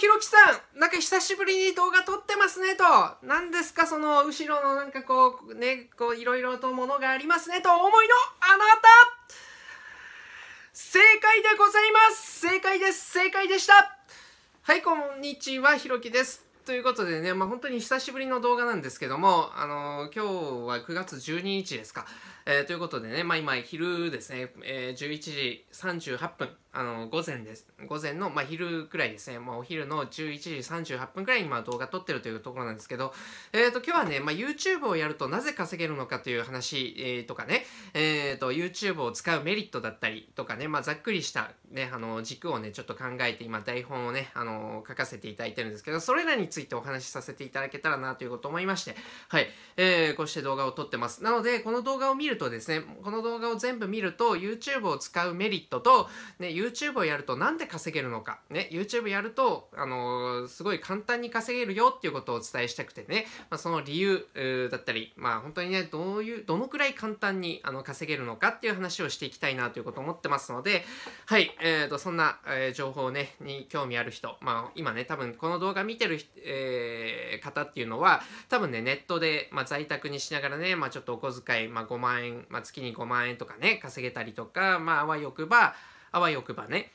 ひろきさん、なんか久しぶりに動画撮ってますねと、何ですかその後ろのなんかこう、ね、こういろいろとものがありますねと思いのあなた正解でございます正解です正解でしたはい、こんにちは、ひろきです。ということでね、まあ、本当に久しぶりの動画なんですけども、あのー、今日は9月12日ですか。えー、ということでね、まあ、今、昼ですね、えー、11時38分、あの午前です、午前の、まあ、昼くらいですね、まあ、お昼の11時38分くらいに、動画撮ってるというところなんですけど、えー、と、今日はね、まあ、YouTube をやるとなぜ稼げるのかという話、えー、とかね、えー、と、YouTube を使うメリットだったりとかね、まあ、ざっくりした、ね、あの、軸をね、ちょっと考えて、今、台本をね、あの、書かせていただいてるんですけど、それらについてお話しさせていただけたらなということを思いまして、はい、えー、こうして動画を撮ってます。なので、この動画を見るとですねこの動画を全部見ると YouTube を使うメリットと、ね、YouTube をやるとなんで稼げるのか、ね、YouTube やると、あのー、すごい簡単に稼げるよっていうことをお伝えしたくてね、まあ、その理由だったり、まあ、本当にねどういうどのくらい簡単にあの稼げるのかっていう話をしていきたいなということを思ってますのではい、えーと、そんな、えー、情報、ね、に興味ある人、まあ、今ね多分この動画見てる、えー、方っていうのは多分ねネットで、まあ、在宅にしながらね、まあ、ちょっとお小遣い、まあ、5万円円、まあ、月に5万円とかね、稼げたりとか、まあ、あわよくば、あわよくばね、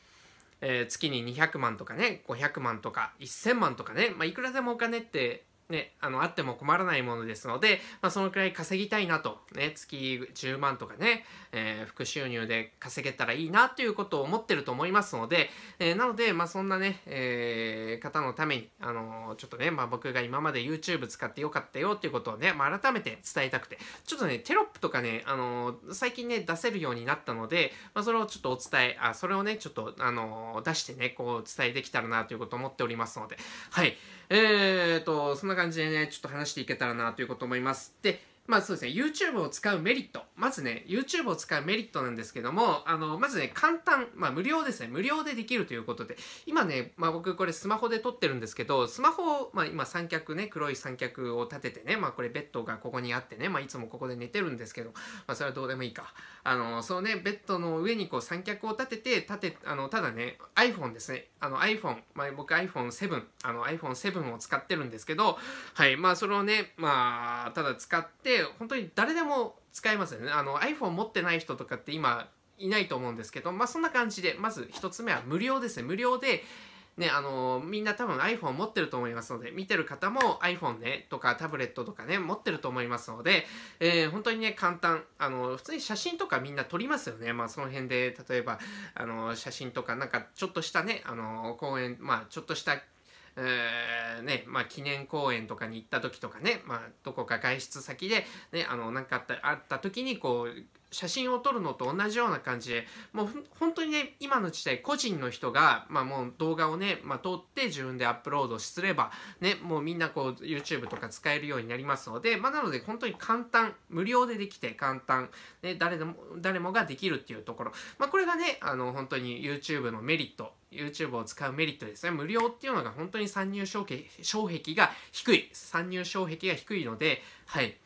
えー、月に200万とかね、500万とか、1000万とかね、まあ、いくらでもお金ってね、あの、あっても困らないものですので、まあ、そのくらい稼ぎたいなと、ね、月10万とかね、えー、副収入で稼げたらいいなということを思ってると思いますので、えー、なので、まあ、そんなね、えー、方のために、あのー、ちょっとね、まあ、僕が今まで YouTube 使ってよかったよっていうことをね、まあ、改めて伝えたくて、ちょっとね、テロップとかね、あの最近ね、出せるようになったので、まあ、それをちょっとお伝え、あ、それをね、ちょっと、あの出してね、こう、伝えてきたらなということを思っておりますので、はい。えーと、そんな感じでね、ちょっと話していけたらなということ思います。で、まあそうですね、YouTube を使うメリット。まずね、YouTube を使うメリットなんですけども、あの、まずね、簡単、まあ無料ですね、無料でできるということで、今ね、まあ僕これスマホで撮ってるんですけど、スマホを、まあ今三脚ね、黒い三脚を立ててね、まあこれベッドがここにあってね、まあいつもここで寝てるんですけど、まあそれはどうでもいいか。あの、そうね、ベッドの上にこう三脚を立てて、立て、あの、ただね、iPhone ですね、あの iPhone、まあ僕 iPhone7、あの iPhone7 を使ってるんですけど、はい、まあそれをね、まあただ使って、本当に誰でも使えますよねあの iPhone 持ってない人とかって今いないと思うんですけど、まあ、そんな感じでまず1つ目は無料ですね無料でね、あのみんな多分 iPhone 持ってると思いますので、見てる方も iPhone ね、とかタブレットとかね、持ってると思いますので、えー、本当にね、簡単。あの普通に写真とかみんな撮りますよね。まあその辺で、例えば、あの写真とか、なんかちょっとしたね、あの公園、まあちょっとしたえね、まあ、記念公園とかに行った時とかね、まあ、どこか外出先で、ね、あの、なんかあった、あった時に、こう、写真を撮るのと同じような感じで、もう本当にね、今の時代、個人の人が、まあもう動画をね、まあ撮って自分でアップロードすれば、ね、もうみんなこう YouTube とか使えるようになりますので、まあなので本当に簡単、無料でできて簡単、ね、誰でも、誰もができるっていうところ、まあこれがね、あの本当に YouTube のメリット YouTube を使うメリットですね。無料っていうのが本当に参入障壁障壁が低い。参入障壁が低いので、はい。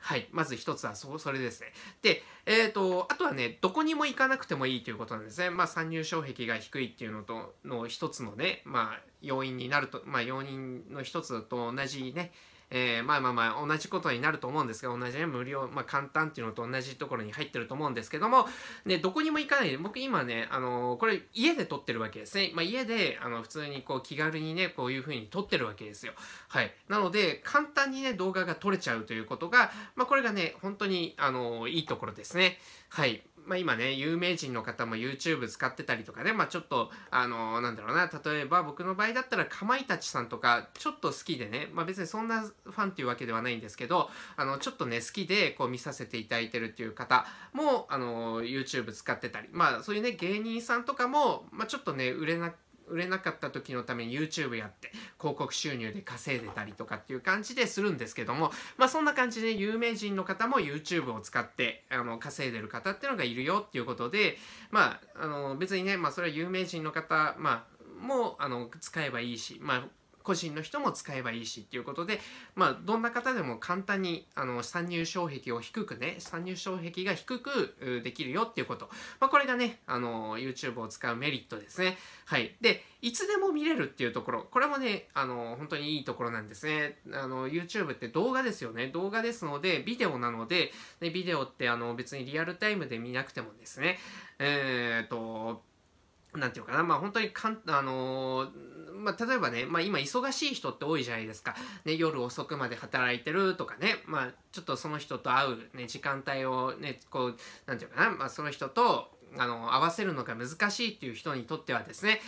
はい。まず一つはそ、それですね。で、えっ、ー、と、あとはね、どこにも行かなくてもいいということなんですね。まあ、参入障壁が低いっていうのと、の一つのね、まあ、要因になると、まあ、要因の一つと同じね、えー、まあまあまあ同じことになると思うんですが同じね無料、まあ、簡単っていうのと同じところに入ってると思うんですけども、ね、どこにも行かないで僕今ね、あのー、これ家で撮ってるわけですね、まあ、家であの普通にこう気軽にねこういう風に撮ってるわけですよはいなので簡単にね動画が撮れちゃうということが、まあ、これがね本当に、あのいいところですねはいまあ、今ね、有名人の方も YouTube 使ってたりとかね、まあ、ちょっと、あのー、なんだろうな、例えば僕の場合だったら、かまいたちさんとか、ちょっと好きでね、まあ、別にそんなファンっていうわけではないんですけど、あの、ちょっとね、好きで、こう見させていただいてるっていう方も、あのー、YouTube 使ってたり、まあ、そういうね、芸人さんとかも、まあ、ちょっとね、売れなく売れなかった時のために YouTube やって広告収入で稼いでたりとかっていう感じでするんですけどもまあそんな感じで有名人の方も YouTube を使ってあの稼いでる方っていうのがいるよっていうことでまああの別にねまあそれは有名人の方まあもあの使えばいいし、まあ、個人の人も使えばいいしっていうことで、まあ、どんな方でも簡単にあの参入障壁を低くね参入障壁が低くできるよっていうこと、まあ、これがねあの YouTube を使うメリットですねはいでいつでも見れるっていうところこれもねあの本当にいいところなんですねあの YouTube って動画ですよね動画ですのでビデオなのででビデオってあの別にリアルタイムで見なくてもですねえー、っとなんていうかな、まあ本当にかん、あのー、まあ例えばね、まあ今忙しい人って多いじゃないですか。ね、夜遅くまで働いてるとかね、まあちょっとその人と会うね、時間帯をね、こう、なんていうかな、まあその人と、あの、合わせるのが難しいっていう人にとってはですね、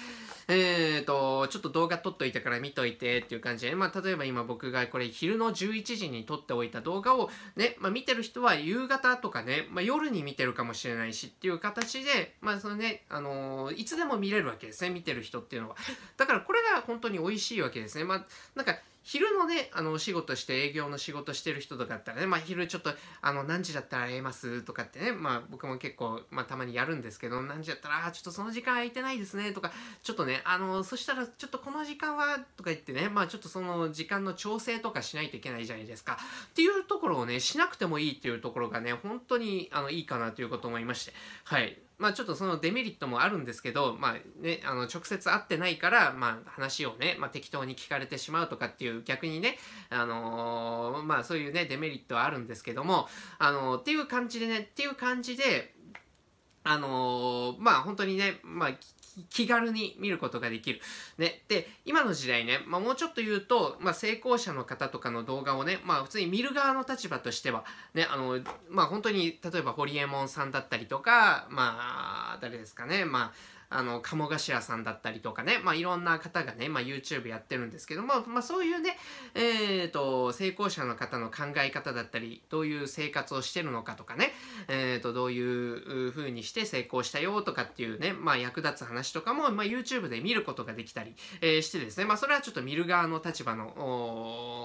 えっ、ー、と、ちょっと動画撮っといたから見といてっていう感じで、まあ、例えば今僕がこれ昼の11時に撮っておいた動画をね、まあ、見てる人は夕方とかね、まあ、夜に見てるかもしれないしっていう形で、まあ、そのね、あのー、いつでも見れるわけですね、見てる人っていうのは。だからこれが本当に美味しいわけですね。まあ、なんか、昼のね、あの、お仕事して、営業の仕事してる人とかだったらね、まあ、昼ちょっと、あの、何時だったら会えますとかってね、まあ、僕も結構、まあ、たまにやるんですけど、何時だったら、ちょっとその時間空いてないですね、とか、ちょっとね、あの、そしたら、ちょっとこの時間は、とか言ってね、まあ、ちょっとその時間の調整とかしないといけないじゃないですか。っていうところをね、しなくてもいいっていうところがね、本当に、あの、いいかなということを思いまして、はい。まあ、ちょっとそのデメリットもあるんですけど、まあね、あの直接会ってないから、まあ、話をね、まあ、適当に聞かれてしまうとかっていう逆にね、あのー、まあ、そういうねデメリットはあるんですけども、あのー、っていう感じでねっていう感じであのー、まあ本当にね、まあ、気軽に見ることができる。ね。で、今の時代ね、まあ、もうちょっと言うと、まあ、成功者の方とかの動画をね、まあ、普通に見る側の立場としては、ね、あの、まあ、本当に、例えば、ホリエモンさんだったりとか、まあ、誰ですかね、まあ、あの、鴨頭さんだったりとかね、まあ、いろんな方がね、まあ、YouTube やってるんですけども、まあ、そういうね、えっ、ー、と、成功者の方の考え方だったり、どういう生活をしてるのかとかね、えっ、ー、と、どういう風にして成功したよとかっていうね、まあ、役立つ話とかも、まあ、YouTube で見ることができたり、えー、してですね、まあ、それはちょっと見る側の立場の、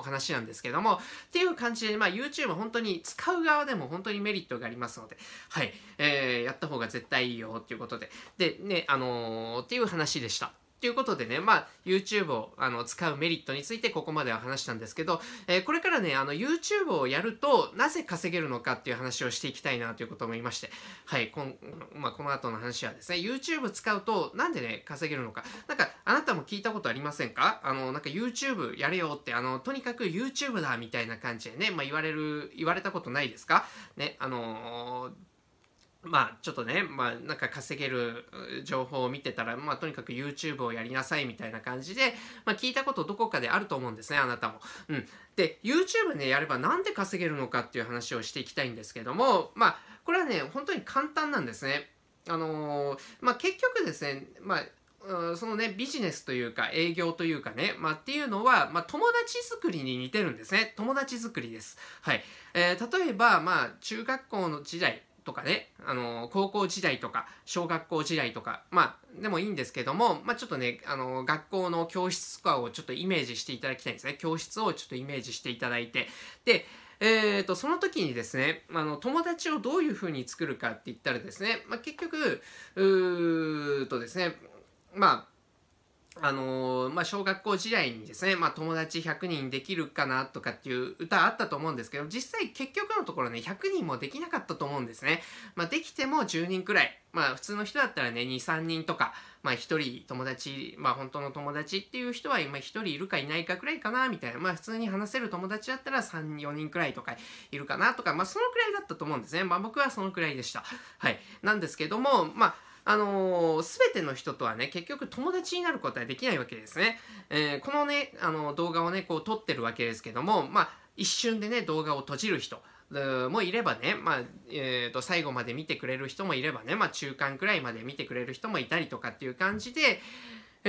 話なんですけども、っていう感じで、まあ YouTube 本当に使う側でも本当にメリットがありますので、はい、えー、やった方が絶対いいよっていうことで、で、ね、あのー、っていう話でした。ということでね、まあ、YouTube をあの使うメリットについてここまでは話したんですけど、えー、これからね、あの YouTube をやるとなぜ稼げるのかっていう話をしていきたいなということも思いまして、はい、こんまあ、この後の話はですね、YouTube 使うとなんでね、稼げるのか。なんか、あなたも聞いたことありませんかあの、なんか YouTube やれよって、あの、とにかく YouTube だみたいな感じでね、まあ、言われる、言われたことないですかね、あのーまあちょっとね、まあなんか稼げる情報を見てたら、まあとにかく YouTube をやりなさいみたいな感じで、まあ聞いたことどこかであると思うんですね、あなたも。うん。で、YouTube ね、やればなんで稼げるのかっていう話をしていきたいんですけども、まあこれはね、本当に簡単なんですね。あのー、まあ結局ですね、まあそのね、ビジネスというか営業というかね、まあ、っていうのは、まあ、友達作りに似てるんですね。友達作りです。はい。えー、例えば、まあ、中学校の時代、とかね、あの、高校時代とか、小学校時代とか、まあ、でもいいんですけども、まあ、ちょっとね、あの、学校の教室とかをちょっとイメージしていただきたいんですね。教室をちょっとイメージしていただいて。で、えーと、とその時にですねあの友達をどういうふうに作るかって言ったらですね、まあ、結局うーとですねまああのー、まあ、小学校時代にですね、まあ、友達100人できるかなとかっていう歌あったと思うんですけど、実際結局のところね、100人もできなかったと思うんですね。まあ、できても10人くらい。まあ、普通の人だったらね、2、3人とか、まあ、1人友達、まあ、本当の友達っていう人は今1人いるかいないかくらいかな、みたいな。まあ、普通に話せる友達だったら3、4人くらいとかいるかなとか、まあ、そのくらいだったと思うんですね。まあ、僕はそのくらいでした。はい。なんですけども、まあ、あのー、全ての人とはね、結局友達になることはできないわけですね。えー、このね、あの動画をね、こう撮ってるわけですけども、まあ、一瞬でね、動画を閉じる人。もいればね、まあ、えー、と最後まで見てくれる人もいればね、まあ、中間くらいまで見てくれる人もいたりとかっていう感じで、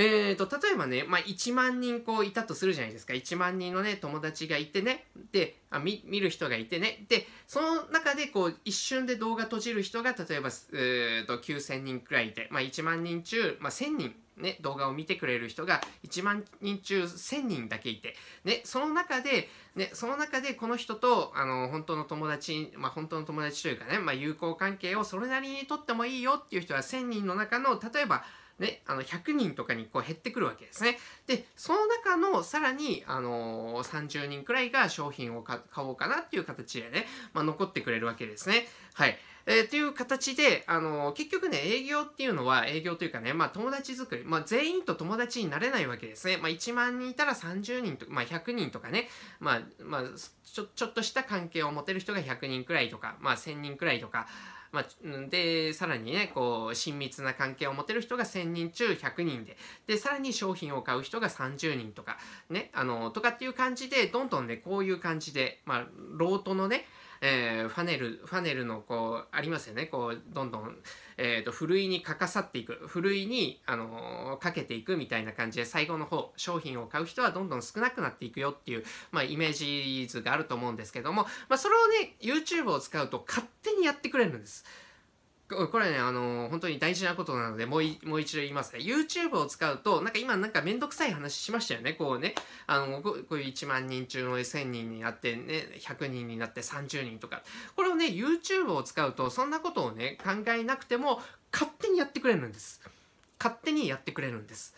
えーと、例えばね、まあ、1万人こういたとするじゃないですか1万人のね友達がいてねであ見見る人がいてねでその中でこう一瞬で動画閉じる人が例えば、えーと、と9,000人くらいいて、まあ、1万人中、まあ、1,000人ね、動画を見てくれる人が1万人中1000人だけいて、ね、その中で、ね、その中でこの人と、あの、本当の友達、まあ、本当の友達というかね、まあ、友好関係をそれなりにとってもいいよっていう人は1000人の中の、例えばね、あの100人とかにこう減ってくるわけですね。で、その中のさらに、あのー、30人くらいが商品を買おうかなっていう形でね、まあ、残ってくれるわけですね。はい。えー、という形で、あのー、結局ね、営業っていうのは、営業というかね、まあ、友達作り、まあ、全員と友達になれないわけですね。まあ、1万人いたら30人とか、まあ、100人とかね、まあ、まあ、ちょ、ちょっとした関係を持てる人が100人くらいとか、まあ、1000人くらいとか、まあ、で、さらにね、こう、親密な関係を持てる人が1000人中100人で、で、さらに商品を買う人が30人とか、ね、あの、とかっていう感じで、どんどんね、こういう感じで、まあ、ロートのね、えー、ファネル、ファネルのこう、ありますよね。こう、どんどん、えっ、ー、と、ふるいにかかさっていく。ふるいに、あのー、かけていくみたいな感じで、最後の方、商品を買う人はどんどん少なくなっていくよっていう、まあ、イメージ図があると思うんですけども、まあ、それをね、YouTube を使うと勝手にやってくれるんです。これね、あのー、本当に大事なことなので、もうもう一度言いますね。YouTube を使うと、なんか今なんかめんどくさい話しましたよね。こうね、あの、こういう1万人中の1000人になって、ね、100人になって30人とか。これをね、YouTube を使うと、そんなことをね、考えなくても、勝手にやってくれるんです。勝手にやってくれるんです。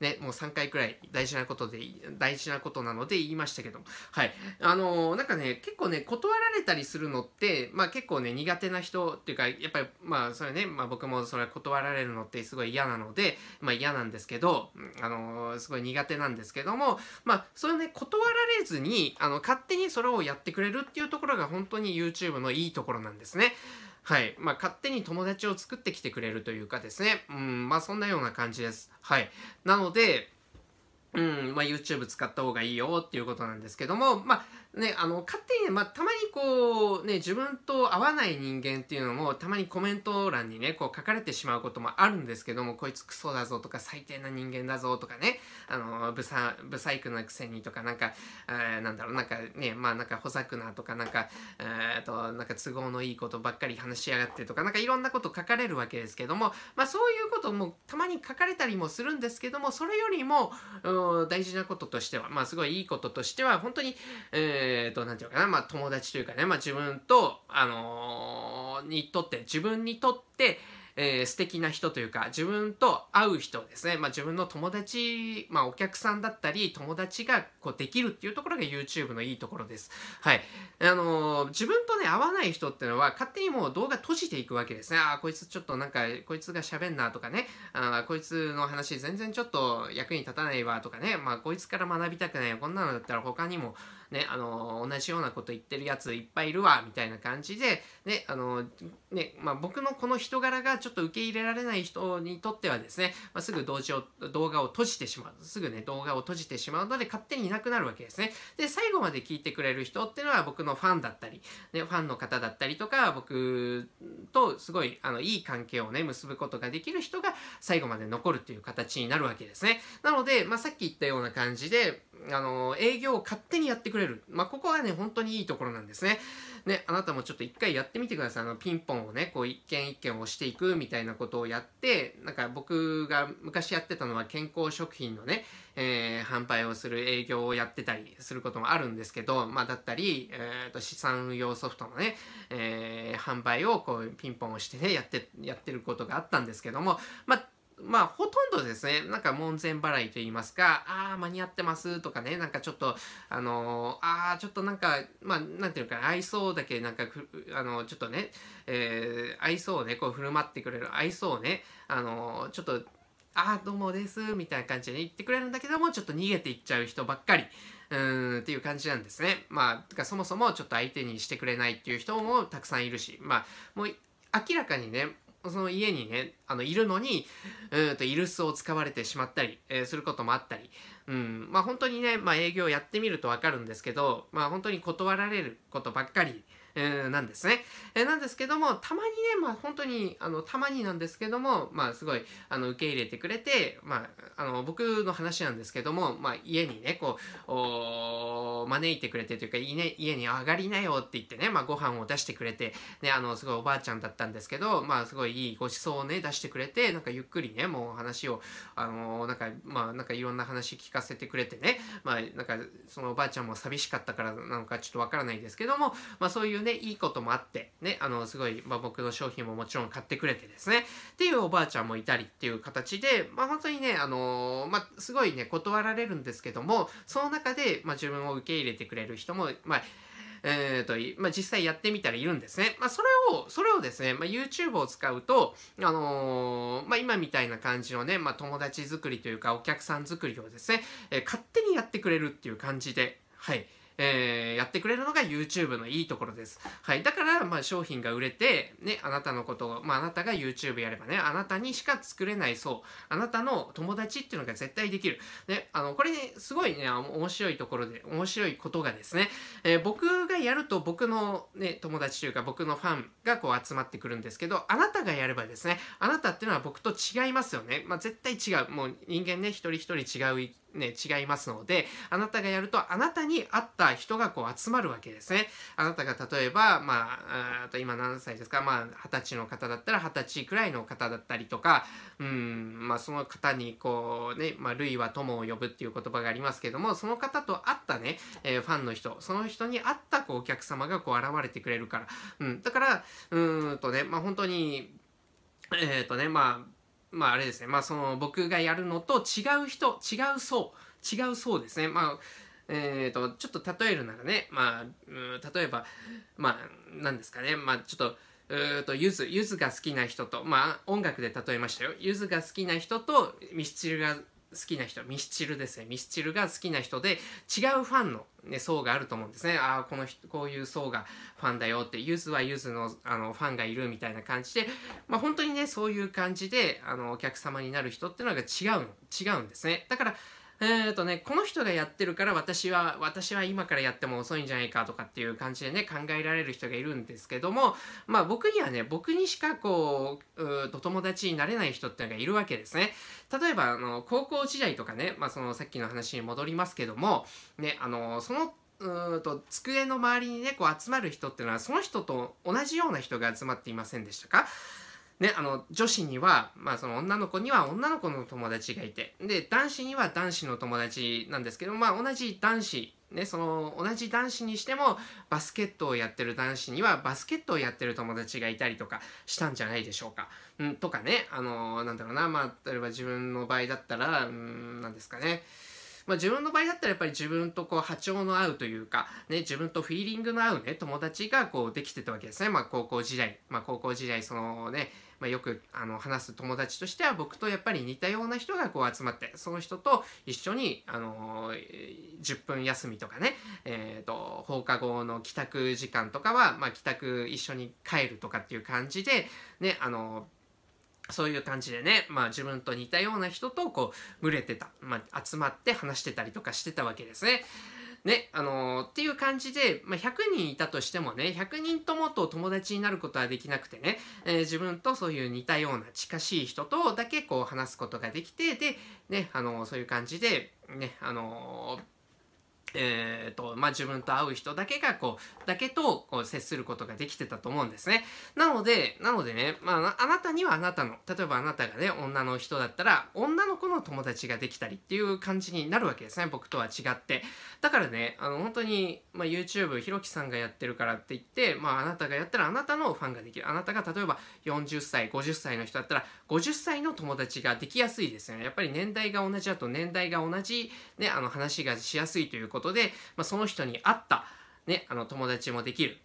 ね、もう3回くらい大事なことで、大事なことなので言いましたけども。はい。あのー、なんかね、結構ね、断られたりするのって、まあ結構ね、苦手な人っていうか、やっぱり、まあそれね、まあ僕もそれ断られるのってすごい嫌なので、まあ嫌なんですけど、あのー、すごい苦手なんですけども、まあ、それね、断られずに、あの、勝手にそれをやってくれるっていうところが本当に YouTube のいいところなんですね。はい。まあ、勝手に友達を作ってきてくれるというかですね。うん、まあ、そんなような感じです。はい。なので、うん、まあ、YouTube 使った方がいいよっていうことなんですけども、まあ、ね、あの勝手にね、まあ、たまにこうね自分と合わない人間っていうのもたまにコメント欄にねこう書かれてしまうこともあるんですけどもこいつクソだぞとか最低な人間だぞとかねあのブサブサイクなくせにとかなんか、えー、なんだろうなんかねまあなんかほざくなとかなんかえー、となんか都合のいいことばっかり話しやがってとかなんかいろんなこと書かれるわけですけどもまあそういうこともたまに書かれたりもするんですけどもそれよりも大事なこととしてはまあすごいいいこととしては本当に、えーえー、と、なんていうかな、まあ、友達というかね、まあ、自分と、あのー、にとって、自分にとって、えー、素敵な人というか、自分と会う人ですね。まあ、自分の友達、まあ、お客さんだったり、友達が、こう、できるっていうところが YouTube のいいところです。はい。あのー、自分とね、合わない人ってのは、勝手にもう動画閉じていくわけですね。ああ、こいつちょっとなんか、こいつが喋んなとかね。あこいつの話全然ちょっと役に立たないわとかね。まあ、こいつから学びたくないこんなのだったら他にも、ね、あの同じようなこと言ってるやついっぱいいるわ、みたいな感じで、ね、あのね、まあ、僕のこの人柄がちょっと受け入れられない人にとってはですね、まあ、すぐ動画を閉じてしまう。すぐね、動画を閉じてしまうので、勝手にいなくなるわけですね。で、最後まで聞いてくれる人っていうのは僕のファンだったり、ね、ファンの方だったりとか、僕とすごい、あの、いい関係をね、結ぶことができる人が最後まで残るという形になるわけですね。なので、まあ、さっき言ったような感じで、あの、営業を勝手にやってくれる。まあ、ここはね、本当にいいところなんですね。ね、あなたもちょっと一回やってみてください。あの、ピンポンをね、こう一件一件押していくみたいなことをやって、なんか僕が昔やってたのは健康食品のね、えー、販売をする営業をやってたりすることもあるんですけど、まあ、だったり、えー、と資産運用ソフトのね、えー、販売をこうピンポン押してね、やって、やってることがあったんですけども、まあまあ、ほとんどですね、なんか門前払いと言いますか、ああ、間に合ってますとかね、なんかちょっと、あのー、ああ、ちょっとなんか、まあ、なんていうか、愛想だけ、なんかあのー、ちょっとね、えー、愛想をね、こう振る舞ってくれる愛想をね、あのー、ちょっと、ああ、どうもです、みたいな感じで言ってくれるんだけども、ちょっと逃げていっちゃう人ばっかり。うーんっていう感じなんですね。まあ、そもそもちょっと相手にしてくれないっていう人もたくさんいるし、まあ、もう明らかにね、その家にね、あの、いるのに、うんと、イルスを使われてしまったり、えー、することもあったり、うん、まあ本当にね、まあ営業やってみるとわかるんですけど、まあ本当に断られることばっかりなんですね。えなんですけども、たまにね、まあ本当に、あの、たまになんですけども、まあすごい、あの、受け入れてくれて、まあ、あの、僕の話なんですけども、まあ家にね、こう、お招いてくれてというか、ね、家に上がりなよって言ってね、まあご飯を出してくれて、ね、あの、すごいおばあちゃんだったんですけど、まあすごいいいご馳走をね、出してくれて、なんかゆっくりね、もう話を、あのー、なんか、まあなんかいろんな話聞かせてくれてね、まあなんか、そのおばあちゃんも寂しかったからなのかちょっとわからないですけども、まあそういうね、でいいこともあって、ね、あの、すごい、まあ、僕の商品ももちろん買ってくれてですね、っていうおばあちゃんもいたりっていう形で、まあ、本当にね、あのー、まあ、すごいね、断られるんですけども、その中で、まあ、自分を受け入れてくれる人も、まあ、えーとまあ、実際やってみたらいるんですね。まあ、それを、それをですね、まあ、YouTube を使うと、あのー、まあ、今みたいな感じのね、まあ、友達作りというか、お客さん作りをですね、えー、勝手にやってくれるっていう感じで、はい。えー、やってくれるのが YouTube のいいところです。はい。だから、まあ、商品が売れて、ね、あなたのことを、まあ、あなたが YouTube やればね、あなたにしか作れない層、あなたの友達っていうのが絶対できる。ね、あの、これ、ね、すごいね、面白いところで、面白いことがですね、えー、僕がやると僕のね、友達というか僕のファンがこう集まってくるんですけど、あなたがやればですね、あなたっていうのは僕と違いますよね。まあ、絶対違う。もう人間ね、一人一人違うね、違いますので、あなたがやると、あなたに合った人がこう集まるわけですね。あなたが例えば、まあ、あと今何歳ですか、まあ、二十歳の方だったら二十歳くらいの方だったりとか、うん、まあ、その方にこうね、まあ、類は友を呼ぶっていう言葉がありますけども、その方と会ったね、えー、ファンの人、その人に合ったこうお客様がこう現れてくれるから、うん、だから、うんとね、まあ、本当に、えっ、ー、とね、まあ、まああれですね、まあその僕がやるのと違う人、違う層、違う層ですね。まあ、えっ、ー、と、ちょっと例えるならね、まあ、例えば、まあ、なんですかね、まあちょっと、うと、ゆず、ゆずが好きな人と、まあ音楽で例えましたよ。ゆずが好きな人とミスチルが好きな人ミスチルですねミスチルが好きな人で違うファンの、ね、層があると思うんですねああこの人こういう層がファンだよってゆずはゆずのあのファンがいるみたいな感じで、まあ、本当にねそういう感じであのお客様になる人っていうのが違う違うんですねだからえっ、ー、とね、この人がやってるから私は、私は今からやっても遅いんじゃないかとかっていう感じでね、考えられる人がいるんですけども、まあ僕にはね、僕にしかこう、うと友達になれない人っていうのがいるわけですね。例えば、あの、高校時代とかね、まあそのさっきの話に戻りますけども、ね、あの、そのうんと机の周りにねこう集まる人っていうのはその人と同じような人が集まっていませんでしたかね、あの女子には、まあ、その女の子には女の子の友達がいてで男子には男子の友達なんですけど、まあ、同じ男子、ね、その同じ男子にしてもバスケットをやってる男子にはバスケットをやってる友達がいたりとかしたんじゃないでしょうか。うん、とかね、あのなんだろうな、まあ、例えば自分の場合だったらうんなんですかね。まあ、自分の場合だったらやっぱり自分とこう波長の合うというか、ね、自分とフィーリングの合うね、友達がこうできてたわけですね。まあ、高校時代。まあ、高校時代、そのね、まあ、よくあの話す友達としては僕とやっぱり似たような人がこう集まってその人と一緒に、あの10分休みとかね、えーと、放課後の帰宅時間とかは、まあ、帰宅一緒に帰るとかっていう感じで、ね、あのそういう感じでね、まあ自分と似たような人とこう、群れてた、まあ集まって話してたりとかしてたわけですね。ね、あのー、っていう感じで、まあ、100人いたとしてもね、100人ともと友達になることはできなくてね、えー、自分とそういう似たような近しい人とだけこう話すことができて、で、ね、あのー、そういう感じで、ね、あのーえーとまあ、自分と会う人だけがこうだけとこう接することができてたと思うんですね。なのでなのでね、まあ、あなたにはあなたの例えばあなたがね女の人だったら女の子の友達ができたりっていう感じになるわけですね僕とは違って。だからねあの本当に、まあ、YouTube ひろきさんがやってるからって言って、まあ、あなたがやったらあなたのファンができるあなたが例えば40歳50歳の人だったら50歳の友達ができやすいですよね。やっぱり年代が同じだと年代が同じ、ね、あの話がしやすいということことで、まあ、その人に合ったね、あの、友達もできる、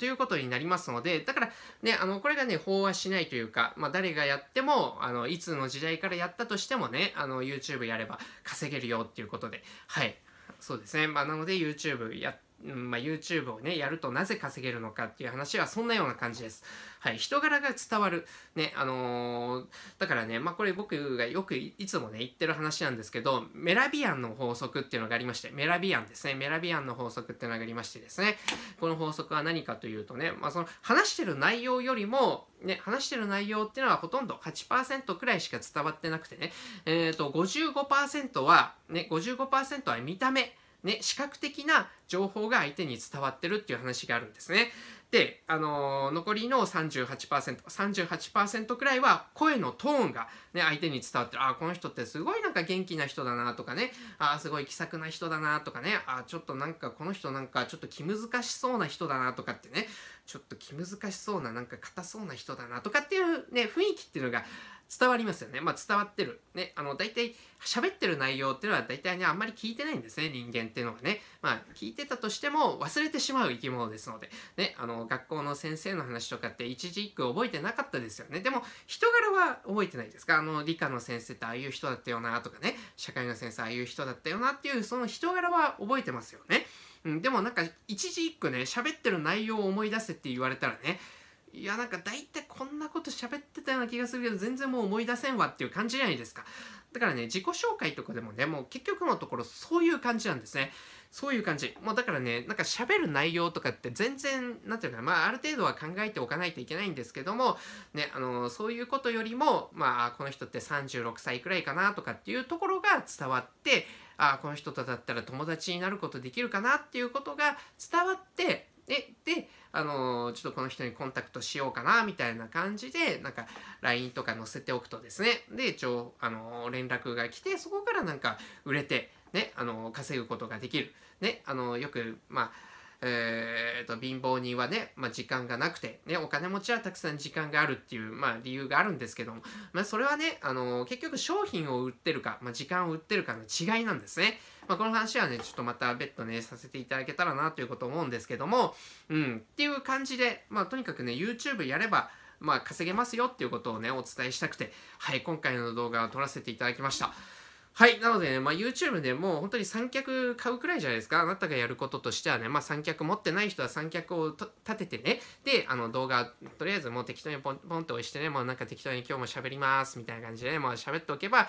ということになりますので、だから、ね、あの、これがね、飽和しないというか、まあ、誰がやっても、あの、いつの時代からやったとしてもね、あの、YouTube やれば稼げるよっていうことで、はい。そうですね。まあ、なので YouTube やって、まあ、YouTube をね、やるとなぜ稼げるのかっていう話はそんなような感じです。はい。人柄が伝わる。ね、あのー、だからね、まあ、これ僕がよくいつもね、言ってる話なんですけど、メラビアンの法則っていうのがありまして、メラビアンですね。メラビアンの法則っていうのがありましてですね、この法則は何かというとね、まあ、その話してる内容よりも、ね、話してる内容っていうのはほとんど8%くらいしか伝わってなくてね、えっ、ー、と、55%は、ね、55%は見た目。ね、視覚的な情報が相手に伝わってるっていう話があるんですね。で、あのー、残りの38%、38%くらいは声のトーンがね、相手に伝わってる。あ、この人ってすごいなんか元気な人だなとかね、あ、すごい気さくな人だなとかね、あ、ちょっとなんかこの人なんかちょっと気難しそうな人だなとかってね、ちょっと気難しそうななんか硬そうな人だなとかっていうね、雰囲気っていうのが伝わりますよね。まあ、伝わってる。ね、あの、大体、喋ってる内容っていうのは大体ね、あんまり聞いてないんですね、人間っていうのがね。まあ、聞いてたとしても忘れてしまう生き物ですので、ね、あの、学校の先生の話とかって一字一句覚えてなかったですよね。でも、人柄は覚えてないですかあの、理科の先生ってああいう人だったよな、とかね、社会の先生ああいう人だったよなっていう、その人柄は覚えてますよね。うん、でもなんか、一字一句ね、喋ってる内容を思い出せって言われたらね、いやなんか大体こんなこと喋ってたような気がするけど全然もう思い出せんわっていう感じじゃないですかだからね自己紹介とかでもねもう結局のところそういう感じなんですねそういう感じもうだからねなんか喋る内容とかって全然何て言うかまあある程度は考えておかないといけないんですけどもねあのそういうことよりもまあこの人って36歳くらいかなとかっていうところが伝わってああこの人とだったら友達になることできるかなっていうことが伝わってでで、あのー、ちょっとこの人にコンタクトしようかなみたいな感じでなんか LINE とか載せておくとですねで一応、あのー、連絡が来てそこからなんか売れて、ね、あのー、稼ぐことができる。ね、あのよく、まあえーと、貧乏人はね、まあ、時間がなくて、ね、お金持ちはたくさん時間があるっていう、まあ、理由があるんですけども、まあ、それはね、あの結局商品を売ってるか、まあ、時間を売ってるかの違いなんですね。まあ、この話はね、ちょっとまた別途ね、させていただけたらなということを思うんですけども、うん、っていう感じで、まあ、とにかくね、YouTube やれば、まあ、稼げますよっていうことをね、お伝えしたくて、はい、今回の動画を撮らせていただきました。はい。なのでね、まあ、YouTube でもう本当に三脚買うくらいじゃないですか。あなたがやることとしてはね、まあ、三脚持ってない人は三脚を立ててね、で、あの動画、とりあえずもう適当にポンポンと押してね、もうなんか適当に今日も喋りますみたいな感じで、ね、もう喋っておけば、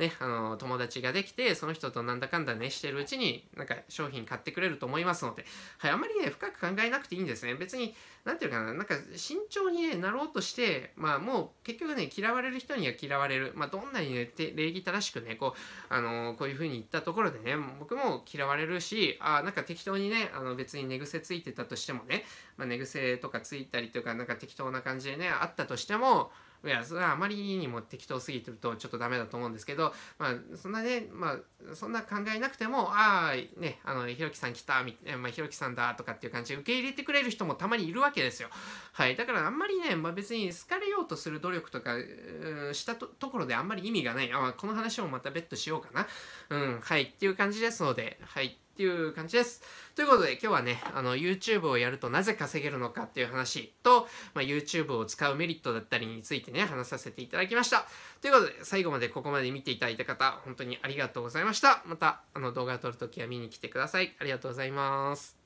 ね、あの、友達ができて、その人となんだかんだね、してるうちに、なんか商品買ってくれると思いますので、はい、あんまりね、深く考えなくていいんですね。別に、何て言うかな、なんか慎重に、ね、なろうとして、まあもう結局ね、嫌われる人には嫌われる。まあどんなにね、礼儀正しくね、こう、あのー、こういう風に言ったところでね、僕も嫌われるし、あなんか適当にね、あの別に寝癖ついてたとしてもね、まあ、寝癖とかついたりとか、なんか適当な感じでね、あったとしても、いや、それはあまりにも適当すぎてるとちょっとダメだと思うんですけど、まあ、そんなね、まあ、そんな考えなくても、ああ、ね、あの、ひろきさん来た、みまあ、ひろきさんだ、とかっていう感じで受け入れてくれる人もたまにいるわけですよ。はい。だからあんまりね、まあ、別に好かれようとする努力とか、うん、したところであんまり意味がない。あこの話もまた別途しようかな。うん、はい。っていう感じですので、はい。ていう感じです。ということで今日はね、あの YouTube をやるとなぜ稼げるのかっていう話と、まあ、YouTube を使うメリットだったりについてね、話させていただきました。ということで最後までここまで見ていただいた方、本当にありがとうございました。またあの動画を撮るときは見に来てください。ありがとうございます。